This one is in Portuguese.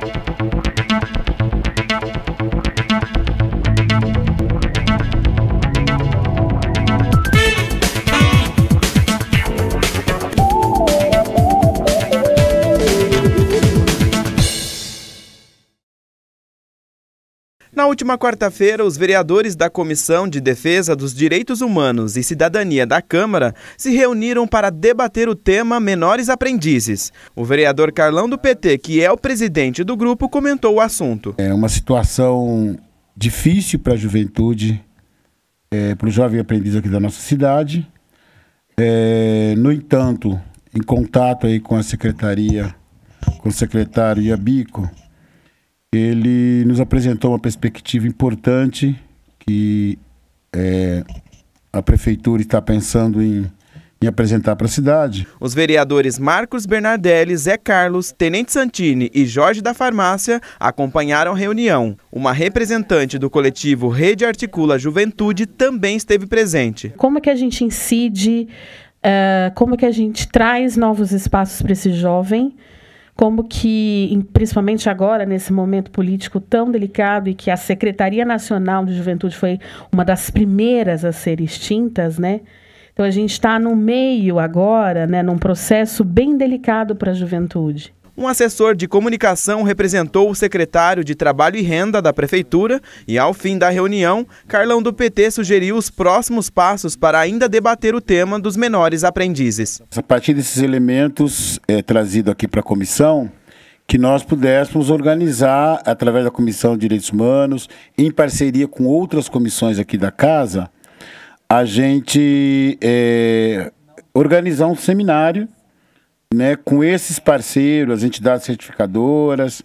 thank you Na última quarta-feira, os vereadores da Comissão de Defesa dos Direitos Humanos e Cidadania da Câmara se reuniram para debater o tema Menores Aprendizes. O vereador Carlão do PT, que é o presidente do grupo, comentou o assunto. É uma situação difícil para a juventude, é, para o jovem aprendiz aqui da nossa cidade. É, no entanto, em contato aí com a secretaria, com o secretário Iabico, ele nos apresentou uma perspectiva importante que é, a prefeitura está pensando em, em apresentar para a cidade. Os vereadores Marcos Bernardelli, Zé Carlos, Tenente Santini e Jorge da Farmácia acompanharam a reunião. Uma representante do coletivo Rede Articula Juventude também esteve presente. Como é que a gente incide, uh, como é que a gente traz novos espaços para esse jovem? como que, principalmente agora, nesse momento político tão delicado e que a Secretaria Nacional de Juventude foi uma das primeiras a ser extintas, né? Então a gente está no meio agora, né, num processo bem delicado para a juventude. Um assessor de comunicação representou o secretário de Trabalho e Renda da Prefeitura e, ao fim da reunião, Carlão do PT sugeriu os próximos passos para ainda debater o tema dos menores aprendizes. A partir desses elementos é, trazido aqui para a comissão, que nós pudéssemos organizar, através da Comissão de Direitos Humanos, em parceria com outras comissões aqui da Casa, a gente é, organizar um seminário né, com esses parceiros, as entidades certificadoras,